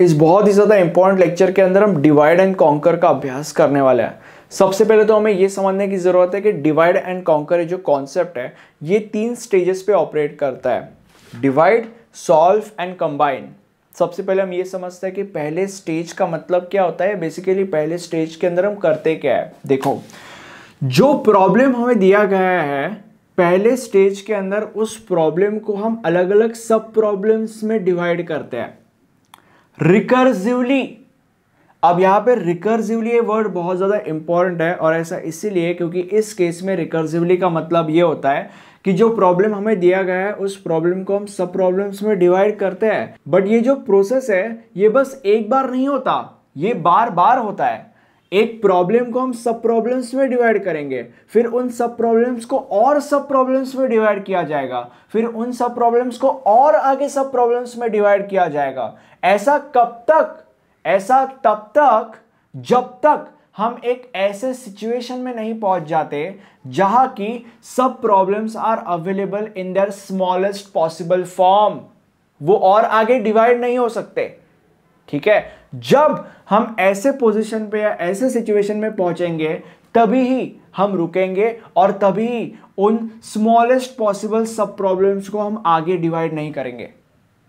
इस बहुत ही ज़्यादा इंपॉर्टेंट लेक्चर के अंदर हम डिवाइड एंड कॉन्कर का अभ्यास करने वाले हैं सबसे पहले तो हमें ये समझने की ज़रूरत है कि डिवाइड एंड कॉन्कर जो कॉन्सेप्ट है ये तीन स्टेजेस पे ऑपरेट करता है डिवाइड सॉल्व एंड कंबाइन सबसे पहले हम ये समझते हैं कि पहले स्टेज का मतलब क्या होता है बेसिकली पहले स्टेज के अंदर हम करते क्या है देखो जो प्रॉब्लम हमें दिया गया है पहले स्टेज के अंदर उस प्रॉब्लम को हम अलग अलग सब प्रॉब्लम्स में डिवाइड करते हैं रिकर्सिवली अब यहाँ पे रिकर्सिवली ये वर्ड बहुत ज़्यादा इंपॉर्टेंट है और ऐसा इसीलिए क्योंकि इस केस में रिकर्सिवली का मतलब ये होता है कि जो प्रॉब्लम हमें दिया गया है उस प्रॉब्लम को हम सब प्रॉब्लम्स में डिवाइड करते हैं बट ये जो प्रोसेस है ये बस एक बार नहीं होता ये बार बार होता है एक प्रॉब्लम को हम सब प्रॉब्लम्स में डिवाइड करेंगे फिर उन सब प्रॉब्लम्स को और सब प्रॉब्लम्स में डिवाइड किया जाएगा फिर उन सब प्रॉब्लम्स को और आगे सब प्रॉब्लम्स में डिवाइड किया जाएगा ऐसा कब तक ऐसा तब तक जब तक हम एक ऐसे सिचुएशन में नहीं पहुंच जाते जहां की subproblems are available in their smallest possible form वो और आगे डिवाइड नहीं हो सकते ठीक है जब हम ऐसे पोजीशन पे या ऐसे सिचुएशन में पहुंचेंगे तभी ही हम रुकेंगे और तभी उन स्मॉलेस्ट पॉसिबल सब प्रॉब्लम्स को हम आगे डिवाइड नहीं करेंगे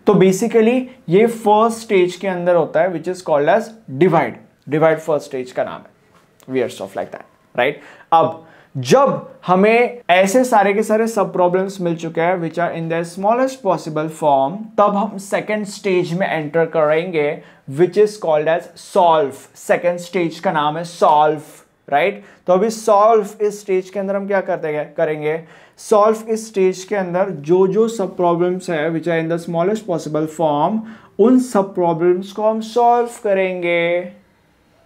तो बेसिकली ये फर्स्ट स्टेज के अंदर होता है which is called as divide divide first stage का नाम है we are like that right अब जब हमें ऐसे सारे के सारे सब प्रॉब्लम्स मिल चुके हैं which are in the smallest possible form तब हम सेकेंड स्टेज में एंटर करेंगे which is called as solve second stage का नाम है सॉल्व राइट right? तो अभी सॉल्व इस स्टेज के अंदर हम क्या करते हैं करेंगे सॉल्व इस स्टेज के अंदर जो जो सब प्रॉब्लम्स है which are in the smallest possible form उन सब प्रॉब्लम्स को हम सॉल्व करेंगे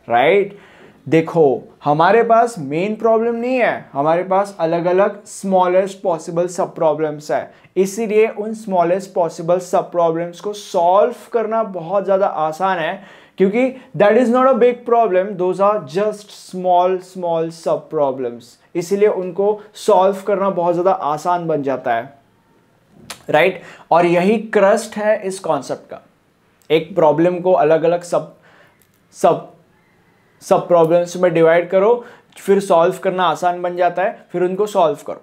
राइट right? देखो हमारे पास मेन प्रॉब्लम नहीं है हमारे पास अलग अलग स्मॉलेस्ट पॉसिबल सब प्रॉब्लम्स है इसीलिए उन स्मॉलेस्ट पॉसिबल सब प्रॉब्लम्स को सॉल्व करना बहुत ज़्यादा आसान है क्योंकि that is not a big problem those are just small small subproblems इसीलिए उनको सॉल्व करना बहुत ज़्यादा आसान बन जाता है राइट right? और यही क्रस्ट है इस कॉन्सेप्ट का एक प्रॉब्लम को अलग अलग सब सब सब प्रॉब्लम्स में डिवाइड करो फिर सॉल्व करना आसान बन जाता है फिर उनको सॉल्व करो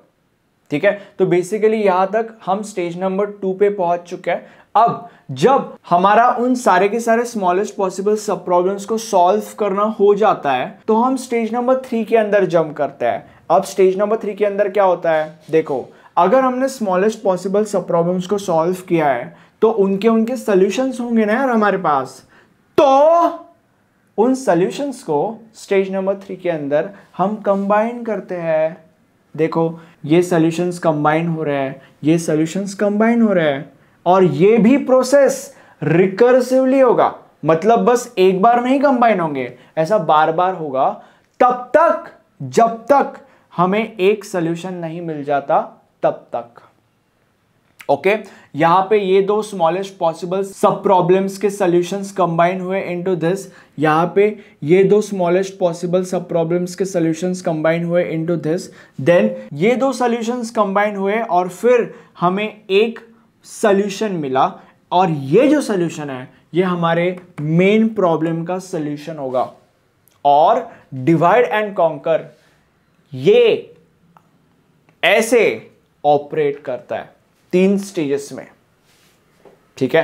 ठीक है तो बेसिकली यहां तक हम स्टेज नंबर टू पे पहुंच चुके हैं अब जब हमारा उन सारे के सारे स्मॉलेस्ट पॉसिबल सब प्रॉब्लम्स को सॉल्व करना हो जाता है तो हम स्टेज नंबर थ्री के अंदर जंप करते हैं अब स्टेज नंबर थ्री के अंदर क्या होता है देखो अगर हमने स्मॉलेस्ट पॉसिबल सब प्रॉब्लम्स को सॉल्व किया है तो उनके उनके सोल्यूशन होंगे ना यार हमारे पास तो उन सॉल्यूशंस को स्टेज नंबर थ्री के अंदर हम कंबाइन करते हैं देखो ये सॉल्यूशंस कंबाइन हो रहे हैं ये सॉल्यूशंस कंबाइन हो रहे हैं और ये भी प्रोसेस रिकर्सिवली होगा मतलब बस एक बार में ही कंबाइन होंगे ऐसा बार बार होगा तब तक जब तक हमें एक सोल्यूशन नहीं मिल जाता तब तक ओके okay? यहाँ पे ये दो स्मॉलेस्ट पॉसिबल सब प्रॉब्लम्स के सॉल्यूशंस कंबाइन हुए इनटू दिस यहाँ पे ये दो स्मॉलेस्ट पॉसिबल सब प्रॉब्लम्स के सॉल्यूशंस कंबाइन हुए इनटू दिस देन ये दो सॉल्यूशंस कंबाइन हुए और फिर हमें एक सॉल्यूशन मिला और ये जो सॉल्यूशन है ये हमारे मेन प्रॉब्लम का सोल्यूशन होगा और डिवाइड एंड कॉन्कर ये ऐसे ऑपरेट करता है तीन स्टेजेस में ठीक है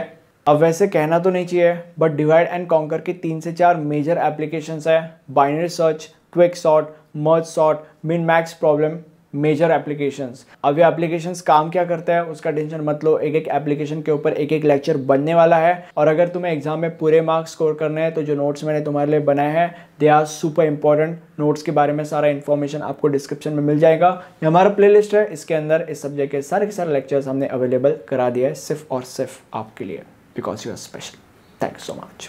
अब वैसे कहना तो नहीं चाहिए बट डिवाइड एंड कॉन्कर के तीन से चार मेजर एप्लीकेशंस है binary search quick sort merge sort min max problem major applications अब ये एप्लीकेशंस काम क्या करता है उसका टेंशन मत लो एक एक एप्लीकेशन के ऊपर एक एक लेक्चर बनने वाला है और अगर तुम्हें एग्जाम में पूरे मार्क्स स्कोर करने हैं तो जो नोट्स मैंने तुम्हारे लिए बनाए हैं they are super important notes के बारे में सारा इन्फॉर्मेशन आपको डिस्क्रिप्शन में मिल जाएगा ये हमारा प्ले है इसके अंदर इस सब्जेक्ट के सारे के सारे लेक्चर्स हमने अवेलेबल करा दिया है सिर्फ और सिर्फ आपके लिए because you are special thank you so much